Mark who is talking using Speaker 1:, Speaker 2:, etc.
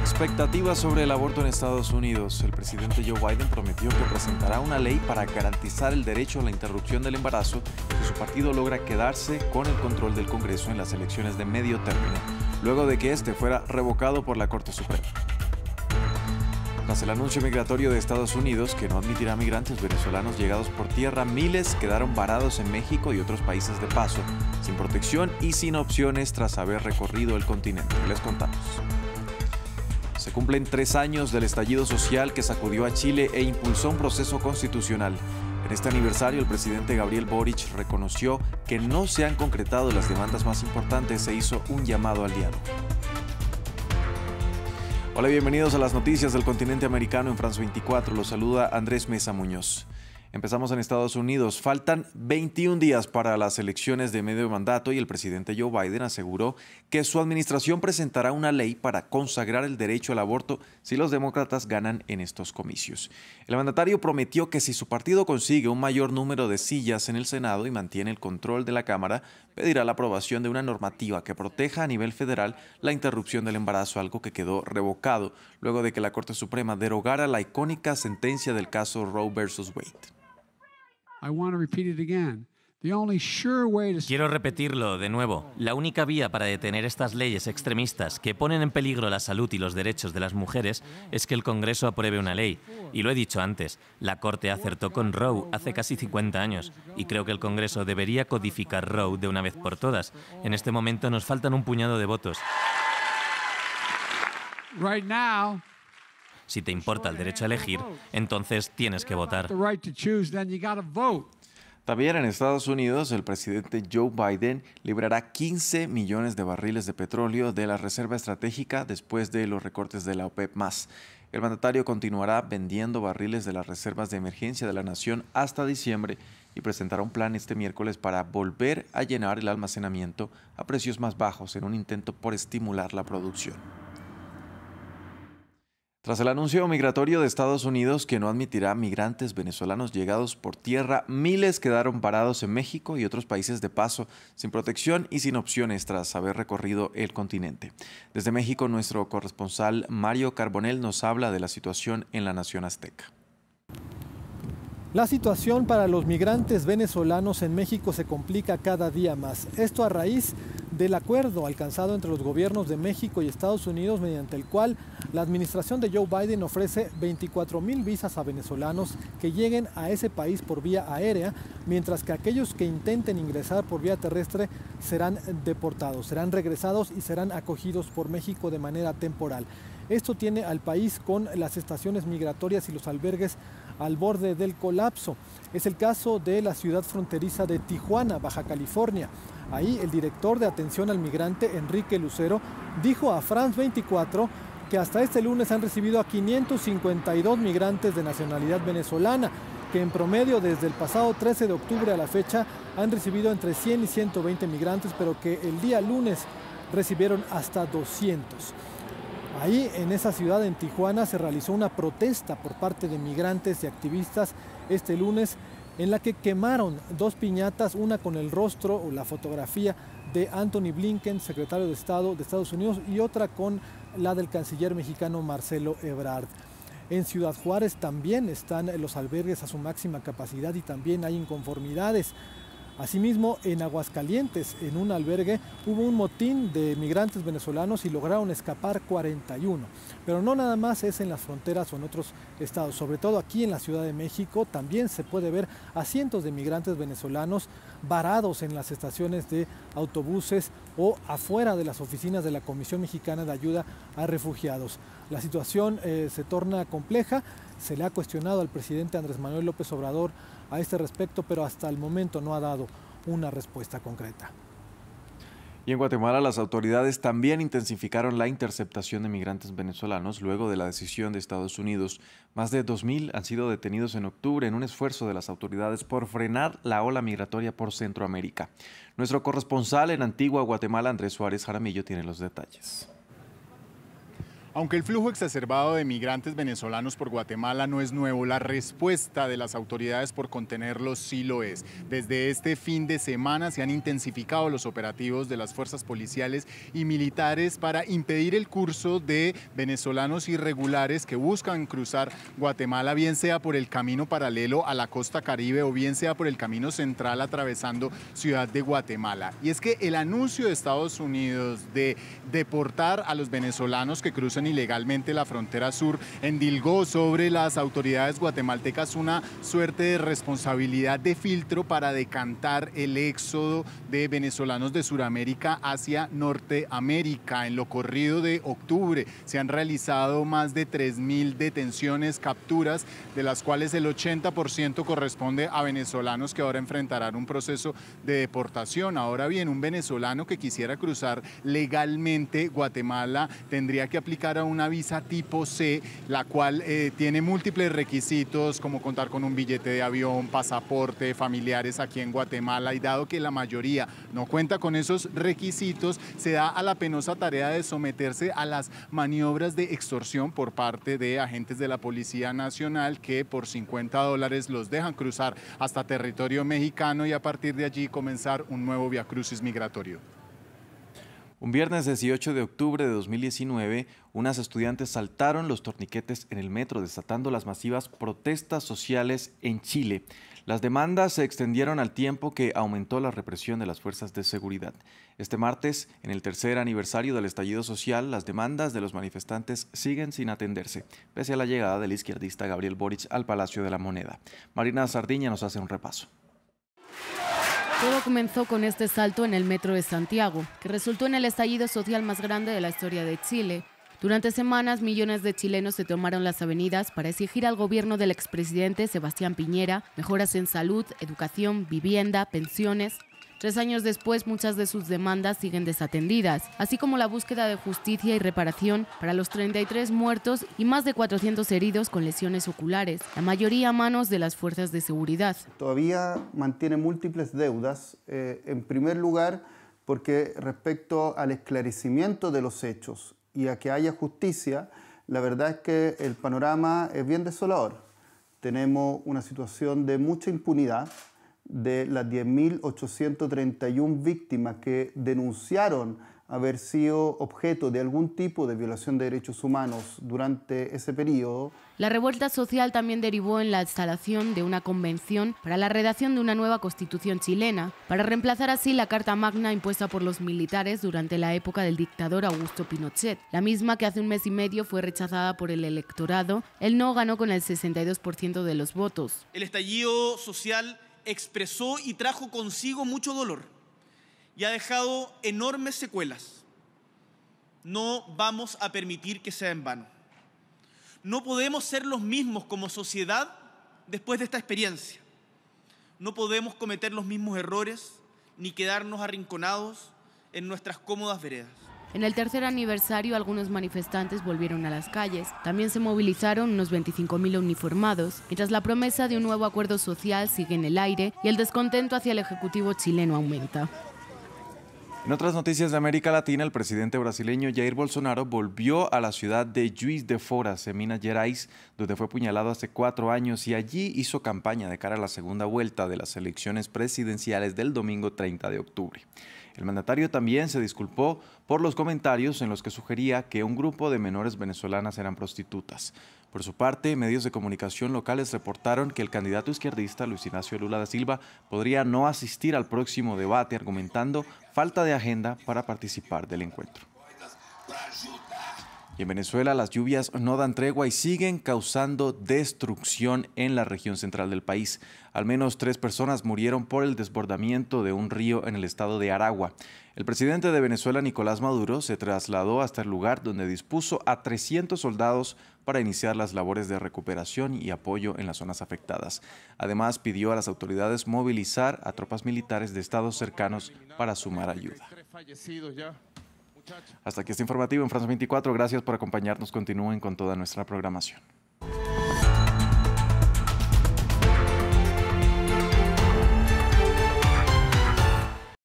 Speaker 1: expectativas sobre el aborto en Estados Unidos, el presidente Joe Biden prometió que presentará una ley para garantizar el derecho a la interrupción del embarazo si su partido logra quedarse con el control del Congreso en las elecciones de medio término, luego de que este fuera revocado por la Corte Suprema. Tras el anuncio migratorio de Estados Unidos que no admitirá migrantes venezolanos llegados por tierra, miles quedaron varados en México y otros países de paso, sin protección y sin opciones tras haber recorrido el continente. Les contamos. Se cumplen tres años del estallido social que sacudió a Chile e impulsó un proceso constitucional. En este aniversario, el presidente Gabriel Boric reconoció que no se han concretado las demandas más importantes e hizo un llamado al diálogo. Hola, bienvenidos a las noticias del continente americano en France 24. Los saluda Andrés Mesa Muñoz. Empezamos en Estados Unidos. Faltan 21 días para las elecciones de medio mandato y el presidente Joe Biden aseguró que su administración presentará una ley para consagrar el derecho al aborto si los demócratas ganan en estos comicios. El mandatario prometió que si su partido consigue un mayor número de sillas en el Senado y mantiene el control de la Cámara, pedirá la aprobación de una normativa que proteja a nivel federal la interrupción del embarazo, algo que quedó revocado luego de que la Corte Suprema derogara la icónica sentencia del caso Roe versus Wade. Quiero repetirlo de nuevo. La única vía para detener estas leyes extremistas que ponen en peligro la salud y los derechos de las mujeres es que el Congreso apruebe una ley. Y lo he dicho antes, la Corte acertó con Roe hace casi 50 años y creo que el Congreso debería codificar Roe de una vez por todas. En este momento nos faltan un puñado de votos. Right si te importa el derecho a elegir, entonces tienes que votar. También en Estados Unidos, el presidente Joe Biden liberará 15 millones de barriles de petróleo de la reserva estratégica después de los recortes de la OPEP El mandatario continuará vendiendo barriles de las reservas de emergencia de la nación hasta diciembre y presentará un plan este miércoles para volver a llenar el almacenamiento a precios más bajos en un intento por estimular la producción. Tras el anuncio migratorio de Estados Unidos que no admitirá migrantes venezolanos llegados por tierra, miles quedaron parados en México y otros países de paso, sin protección y sin opciones tras haber recorrido el continente. Desde México, nuestro corresponsal Mario Carbonell nos habla de la situación en la nación azteca.
Speaker 2: La situación para los migrantes venezolanos en México se complica cada día más. Esto a raíz del acuerdo alcanzado entre los gobiernos de México y Estados Unidos mediante el cual la administración de Joe Biden ofrece 24 mil visas a venezolanos que lleguen a ese país por vía aérea, mientras que aquellos que intenten ingresar por vía terrestre serán deportados, serán regresados y serán acogidos por México de manera temporal. Esto tiene al país con las estaciones migratorias y los albergues al borde del colapso. Es el caso de la ciudad fronteriza de Tijuana, Baja California. Ahí el director de atención al migrante, Enrique Lucero, dijo a France 24 que hasta este lunes han recibido a 552 migrantes de nacionalidad venezolana, que en promedio desde el pasado 13 de octubre a la fecha han recibido entre 100 y 120 migrantes, pero que el día lunes recibieron hasta 200. Ahí, en esa ciudad, en Tijuana, se realizó una protesta por parte de migrantes y activistas este lunes en la que quemaron dos piñatas, una con el rostro o la fotografía de Anthony Blinken, secretario de Estado de Estados Unidos, y otra con la del canciller mexicano Marcelo Ebrard. En Ciudad Juárez también están los albergues a su máxima capacidad y también hay inconformidades. Asimismo, en Aguascalientes, en un albergue, hubo un motín de migrantes venezolanos y lograron escapar 41. Pero no nada más es en las fronteras o en otros estados, sobre todo aquí en la Ciudad de México, también se puede ver a cientos de migrantes venezolanos varados en las estaciones de autobuses o afuera de las oficinas de la Comisión Mexicana de Ayuda a Refugiados. La situación eh, se torna compleja. Se le ha cuestionado al presidente Andrés Manuel López Obrador a este respecto, pero hasta el momento no ha dado una respuesta concreta.
Speaker 1: Y en Guatemala las autoridades también intensificaron la interceptación de migrantes venezolanos luego de la decisión de Estados Unidos. Más de 2.000 han sido detenidos en octubre en un esfuerzo de las autoridades por frenar la ola migratoria por Centroamérica. Nuestro corresponsal en Antigua Guatemala, Andrés Suárez Jaramillo, tiene los detalles.
Speaker 3: Aunque el flujo exacerbado de migrantes venezolanos por Guatemala no es nuevo, la respuesta de las autoridades por contenerlos sí lo es. Desde este fin de semana se han intensificado los operativos de las fuerzas policiales y militares para impedir el curso de venezolanos irregulares que buscan cruzar Guatemala, bien sea por el camino paralelo a la costa caribe o bien sea por el camino central atravesando Ciudad de Guatemala. Y es que el anuncio de Estados Unidos de deportar a los venezolanos que cruzan ilegalmente la frontera sur, endilgó sobre las autoridades guatemaltecas una suerte de responsabilidad de filtro para decantar el éxodo de venezolanos de Sudamérica hacia Norteamérica. En lo corrido de octubre se han realizado más de 3.000 detenciones, capturas, de las cuales el 80% corresponde a venezolanos que ahora enfrentarán un proceso de deportación. Ahora bien, un venezolano que quisiera cruzar legalmente Guatemala tendría que aplicar a una visa tipo C, la cual eh, tiene múltiples requisitos como contar con un billete de avión, pasaporte, familiares aquí en Guatemala y dado que la mayoría no cuenta con esos requisitos, se da a la penosa tarea de someterse a las maniobras de extorsión por parte de agentes de la Policía Nacional que por 50 dólares los dejan cruzar hasta territorio mexicano y a partir de allí comenzar un nuevo crucis migratorio. Un viernes
Speaker 1: 18 de octubre de 2019, unas estudiantes saltaron los torniquetes en el metro, desatando las masivas protestas sociales en Chile. Las demandas se extendieron al tiempo que aumentó la represión de las fuerzas de seguridad. Este martes, en el tercer aniversario del estallido social, las demandas de los manifestantes siguen sin atenderse, pese a la llegada del izquierdista Gabriel Boric al Palacio de la Moneda. Marina Sardiña nos hace un repaso.
Speaker 4: Todo comenzó con este salto en el metro de Santiago, que resultó en el estallido social más grande de la historia de Chile. Durante semanas, millones de chilenos se tomaron las avenidas para exigir al gobierno del expresidente Sebastián Piñera mejoras en salud, educación, vivienda, pensiones, Tres años después, muchas de sus demandas siguen desatendidas, así como la búsqueda de justicia y reparación para los 33 muertos y más de 400 heridos con lesiones oculares, la mayoría a manos de las fuerzas de seguridad.
Speaker 3: Todavía mantiene múltiples deudas. Eh, en primer lugar, porque respecto al esclarecimiento de los hechos y a que haya justicia, la verdad es que el panorama es bien desolador. Tenemos una situación de mucha impunidad, de las 10.831 víctimas que denunciaron haber sido objeto de algún tipo de violación de derechos humanos durante ese periodo.
Speaker 4: La revuelta social también derivó en la instalación de una convención para la redacción de una nueva constitución chilena, para reemplazar así la Carta Magna impuesta por los militares durante la época del dictador Augusto Pinochet, la misma que hace un mes y medio fue rechazada por el electorado. Él no ganó con el 62% de los votos.
Speaker 1: El estallido social expresó y trajo consigo mucho dolor y ha dejado enormes secuelas. No vamos a permitir que sea en vano. No podemos ser los mismos como sociedad después de esta experiencia. No podemos cometer los mismos errores ni quedarnos arrinconados en nuestras cómodas veredas.
Speaker 4: En el tercer aniversario, algunos manifestantes volvieron a las calles. También se movilizaron unos 25.000 uniformados, mientras la promesa de un nuevo acuerdo social sigue en el aire y el descontento hacia el Ejecutivo chileno aumenta.
Speaker 1: En otras noticias de América Latina, el presidente brasileño Jair Bolsonaro volvió a la ciudad de Juiz de Foras, en Minas Gerais, donde fue apuñalado hace cuatro años y allí hizo campaña de cara a la segunda vuelta de las elecciones presidenciales del domingo 30 de octubre. El mandatario también se disculpó por los comentarios en los que sugería que un grupo de menores venezolanas eran prostitutas. Por su parte, medios de comunicación locales reportaron que el candidato izquierdista Luis Ignacio Lula da Silva podría no asistir al próximo debate argumentando falta de agenda para participar del encuentro en Venezuela las lluvias no dan tregua y siguen causando destrucción en la región central del país. Al menos tres personas murieron por el desbordamiento de un río en el estado de Aragua. El presidente de Venezuela, Nicolás Maduro, se trasladó hasta el lugar donde dispuso a 300 soldados para iniciar las labores de recuperación y apoyo en las zonas afectadas. Además, pidió a las autoridades movilizar a tropas militares de estados cercanos para sumar ayuda. Hasta aquí este informativo en Francia 24. Gracias por acompañarnos. Continúen con toda nuestra programación.